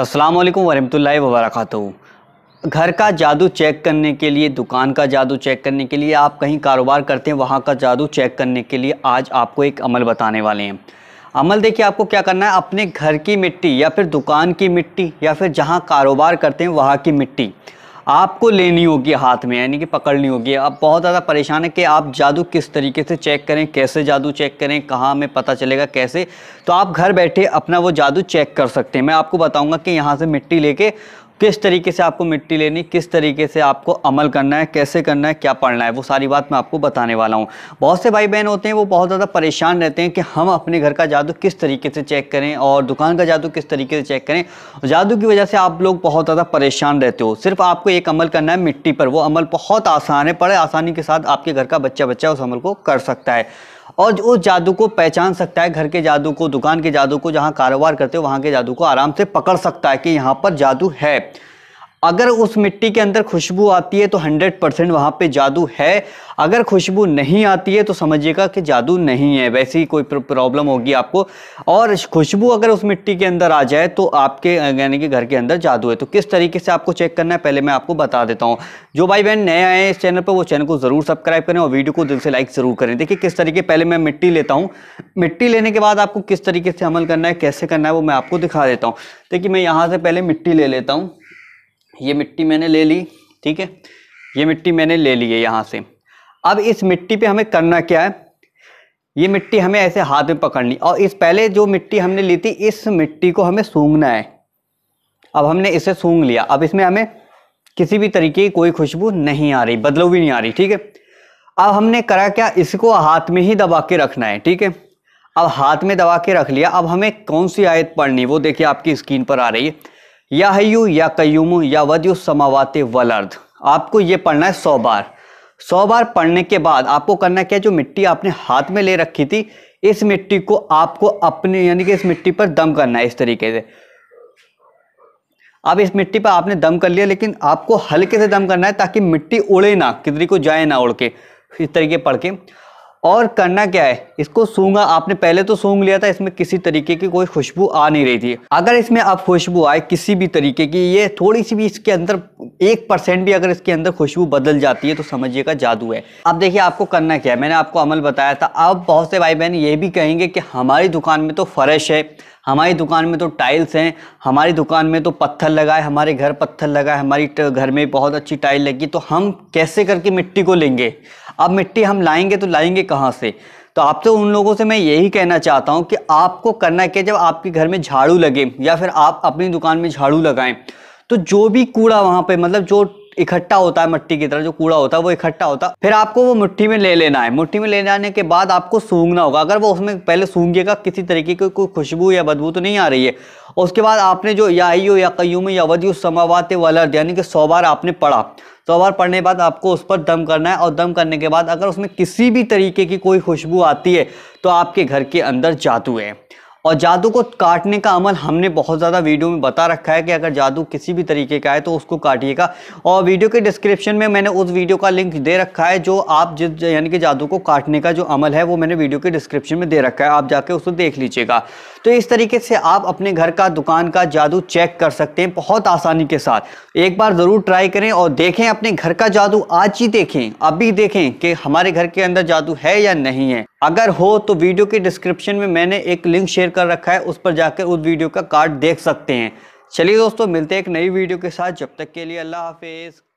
अस्सलाम वालेकुम वरहमतुल्लाहि वबरकातुहू घर का जादू चेक करने के लिए दुकान का जादू चेक करने के लिए आप कहीं कारोबार करते हैं वहाँ का जादू चेक करने के लिए आज आपको एक अमल बताने वाले हैं अमल देखिए आपको क्या करना है अपने घर की मिट्टी या फिर दुकान की मिट्टी या फिर जहाँ कारोबार करते हैं वहाँ की मिट्टी आपको लेनी होगी हाथ में यानी कि पकड़नी होगी आप बहुत ज़्यादा परेशान है कि आप जादू किस तरीके से चेक करें कैसे जादू चेक करें कहाँ हमें पता चलेगा कैसे तो आप घर बैठे अपना वो जादू चेक कर सकते हैं मैं आपको बताऊँगा कि यहाँ से मिट्टी लेके किस तरीके से आपको मिट्टी लेनी किस तरीके से आपको अमल करना है कैसे करना है क्या पढ़ना है वो सारी बात मैं आपको बताने वाला हूँ बहुत से भाई बहन होते हैं वो बहुत ज़्यादा परेशान रहते हैं कि हम अपने घर का जादू किस तरीके से चेक करें और दुकान का जादू किस तरीके से चेक करें जादू की वजह से आप लोग बहुत ज़्यादा परेशान रहते हो सिर्फ आपको एक अमल करना है मिट्टी पर वो अमल बहुत आसान है बड़े आसानी के साथ आपके घर का बच्चा बच्चा उस अमल को कर सकता है और उस जादू को पहचान सकता है घर के जादू को दुकान के जादू को जहाँ कारोबार करते हो वहाँ के जादू को आराम से पकड़ सकता है कि यहाँ पर जादू है अगर उस मिट्टी के अंदर खुशबू आती है तो 100 परसेंट वहाँ पर जादू है अगर खुशबू नहीं आती है तो समझिएगा कि जादू नहीं है वैसी कोई प्रॉब्लम होगी आपको और खुशबू अगर उस मिट्टी के अंदर आ जाए तो आपके यानी कि घर के अंदर जादू है तो किस तरीके से आपको चेक करना है पहले मैं आपको बता देता हूँ जो भाई बहन नए आए इस चैनल पर वो चैनल को ज़रूर सब्सक्राइब करें और वीडियो को दिल से लाइक ज़रूर करें देखिए किस तरीके पहले मैं मिट्टी लेता हूँ मिट्टी लेने के बाद आपको किस तरीके से अमल करना है कैसे करना है वो मैं आपको दिखा देता हूँ देखिए मैं यहाँ से पहले मिट्टी ले लेता हूँ ये मिट्टी मैंने ले ली ठीक है ये मिट्टी मैंने ले ली है यहाँ से अब इस मिट्टी पे हमें करना क्या है ये मिट्टी हमें ऐसे हाथ में पकड़नी और इस पहले जो मिट्टी हमने ली थी इस मिट्टी को हमें सूंघना है अब हमने इसे सूंघ लिया अब इसमें हमें किसी भी तरीके की कोई खुशबू नहीं आ रही बदलू भी नहीं आ रही ठीक है अब हमने करा क्या इसको हाथ में ही दबा के रखना है ठीक है अब हाथ में दबा के रख लिया अब हमें कौन सी आयत पढ़नी वो देखिए आपकी स्क्रीन पर आ रही है या हयू या कयूम या वदयु समावाते वलर्ध आपको ये पढ़ना है सौ बार सौ बार पढ़ने के बाद आपको करना क्या जो मिट्टी आपने हाथ में ले रखी थी इस मिट्टी को आपको अपने यानी कि इस मिट्टी पर दम करना है इस तरीके से अब इस मिट्टी पर आपने दम कर लिया लेकिन आपको हल्के से दम करना है ताकि मिट्टी उड़े ना किधरी को जाए ना उड़ के इस तरीके पढ़ के और करना क्या है इसको सूंगा आपने पहले तो सूंघ लिया था इसमें किसी तरीके की कोई खुशबू आ नहीं रही थी अगर इसमें आप खुशबू आए किसी भी तरीके की ये थोड़ी सी भी इसके अंदर एक परसेंट भी अगर इसके अंदर खुशबू बदल जाती है तो समझिएगा जादू है अब देखिए आपको करना क्या है मैंने आपको अमल बताया था अब बहुत से भाई बहन ये भी कहेंगे कि हमारी दुकान में तो फ्रेश है हमारी दुकान में तो टाइल्स हैं हमारी दुकान में तो पत्थर लगा है हमारे घर पत्थर लगा है हमारी घर में बहुत अच्छी टाइल लगी तो हम कैसे करके मिट्टी को लेंगे अब मिट्टी हम लाएंगे तो लाएंगे कहाँ से तो आपसे तो उन लोगों से मैं यही कहना चाहता हूँ कि आपको करना क्या जब आपके घर में झाड़ू लगे या फिर आप अपनी दुकान में झाड़ू लगाएं तो जो भी कूड़ा वहाँ पे मतलब जो इकट्ठा होता है मिट्टी की तरह जो कूड़ा होता है वो इकट्ठा होता है फिर आपको वो मिट्टी में ले लेना है मिट्टी में ले जाने के बाद आपको सूंघना होगा अगर वो उसमें पहले सूंघिएगा किसी तरीके की कोई खुशबू या बदबू तो नहीं आ रही है उसके बाद आपने जो यायो या कयूम या वजू समावाते वलर्द यानी कि सौ बार आपने पढ़ा सौ तो बार पढ़ने के बाद आपको उस पर दम करना है और दम करने के बाद अगर उसमें किसी भी तरीके की कोई खुशबू आती है तो आपके घर के अंदर जादू है और जादू को काटने का अमल हमने बहुत ज़्यादा वीडियो में बता रखा है कि अगर जादू किसी भी तरीके का है तो उसको काटिएगा और वीडियो के डिस्क्रिप्शन में मैंने उस वीडियो का लिंक दे रखा है जो आप जिस यानी कि जादू को काटने का जो अमल है वो मैंने वीडियो के डिस्क्रिप्शन में दे रखा है आप जाके उसको देख लीजिएगा तो इस तरीके से आप अपने घर का दुकान का जादू चेक कर सकते हैं बहुत आसानी के साथ एक बार ज़रूर ट्राई करें और देखें अपने घर का जादू आज ही देखें अभी देखें कि हमारे घर के अंदर जादू है या नहीं है अगर हो तो वीडियो के डिस्क्रिप्शन में मैंने एक लिंक शेयर कर रखा है उस पर जाकर उस वीडियो का कार्ड देख सकते हैं चलिए दोस्तों मिलते हैं एक नई वीडियो के साथ जब तक के लिए अल्लाह हाफिज़